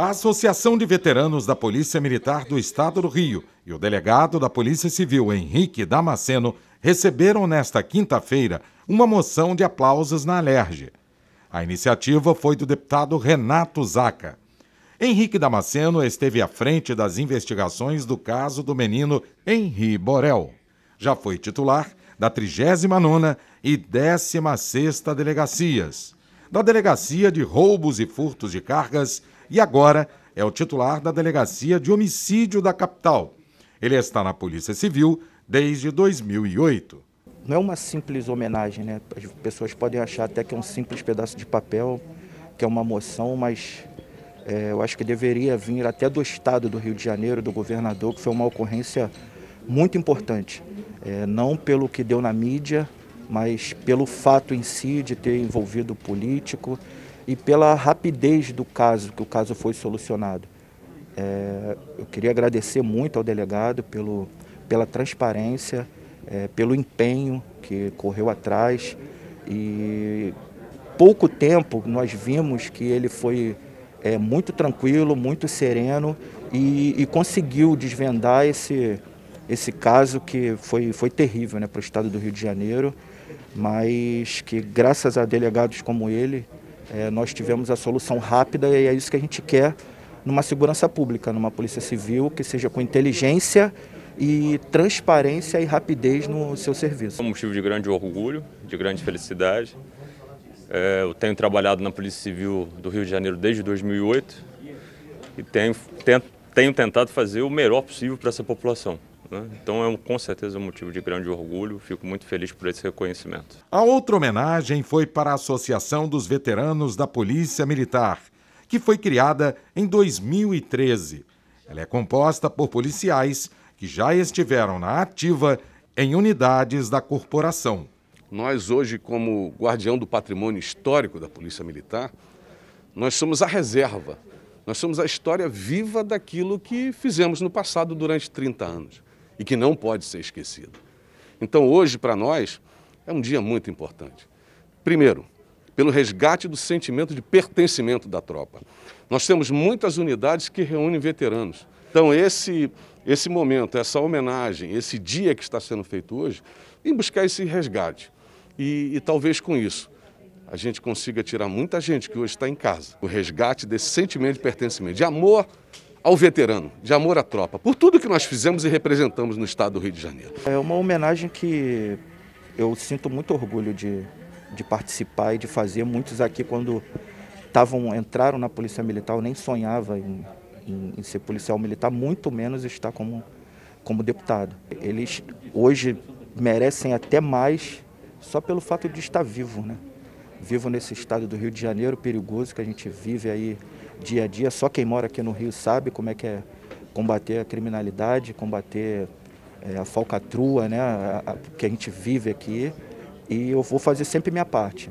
A Associação de Veteranos da Polícia Militar do Estado do Rio e o delegado da Polícia Civil, Henrique Damasceno, receberam nesta quinta-feira uma moção de aplausos na Alerj. A iniciativa foi do deputado Renato Zaca. Henrique Damasceno esteve à frente das investigações do caso do menino Henri Borel. Já foi titular da 39ª e 16ª Delegacias da Delegacia de Roubos e Furtos de Cargas e agora é o titular da Delegacia de Homicídio da capital. Ele está na Polícia Civil desde 2008. Não é uma simples homenagem, né? As pessoas podem achar até que é um simples pedaço de papel, que é uma moção, mas é, eu acho que deveria vir até do Estado do Rio de Janeiro, do governador, que foi uma ocorrência muito importante. É, não pelo que deu na mídia, mas pelo fato em si de ter envolvido político e pela rapidez do caso, que o caso foi solucionado. É, eu queria agradecer muito ao delegado pelo, pela transparência, é, pelo empenho que correu atrás e pouco tempo nós vimos que ele foi é, muito tranquilo, muito sereno e, e conseguiu desvendar esse esse caso que foi, foi terrível né, para o estado do Rio de Janeiro, mas que graças a delegados como ele, é, nós tivemos a solução rápida e é isso que a gente quer numa segurança pública, numa polícia civil que seja com inteligência e transparência e rapidez no seu serviço. É um motivo de grande orgulho, de grande felicidade. É, eu tenho trabalhado na Polícia Civil do Rio de Janeiro desde 2008 e tenho, tenho, tenho tentado fazer o melhor possível para essa população. Né? Então é um, com certeza um motivo de grande orgulho, fico muito feliz por esse reconhecimento. A outra homenagem foi para a Associação dos Veteranos da Polícia Militar, que foi criada em 2013. Ela é composta por policiais que já estiveram na ativa em unidades da corporação. Nós hoje, como guardião do patrimônio histórico da Polícia Militar, nós somos a reserva, nós somos a história viva daquilo que fizemos no passado durante 30 anos e que não pode ser esquecido. Então, hoje, para nós, é um dia muito importante. Primeiro, pelo resgate do sentimento de pertencimento da tropa. Nós temos muitas unidades que reúnem veteranos. Então, esse, esse momento, essa homenagem, esse dia que está sendo feito hoje, em buscar esse resgate. E, e talvez com isso a gente consiga tirar muita gente que hoje está em casa. O resgate desse sentimento de pertencimento, de amor ao veterano, de amor à tropa, por tudo que nós fizemos e representamos no estado do Rio de Janeiro. É uma homenagem que eu sinto muito orgulho de, de participar e de fazer. Muitos aqui, quando tavam, entraram na Polícia Militar, eu nem sonhava em, em, em ser policial militar, muito menos estar como, como deputado. Eles hoje merecem até mais só pelo fato de estar vivo, né? Vivo nesse estado do Rio de Janeiro perigoso que a gente vive aí dia a dia. Só quem mora aqui no Rio sabe como é que é combater a criminalidade, combater é, a falcatrua, né, a, a, que a gente vive aqui. E eu vou fazer sempre minha parte.